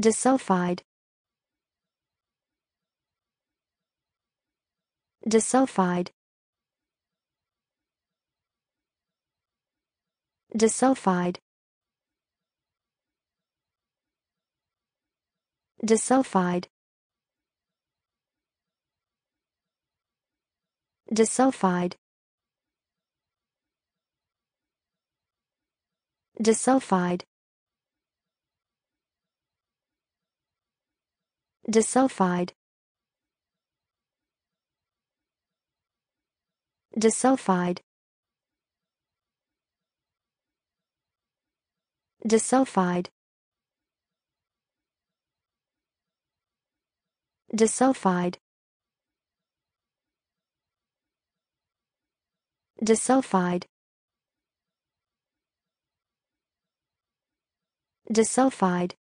disulfide disulfide disulfide disulfide disulfide disulfide disulfide disulfide disulfide disulfide disulfide disulfide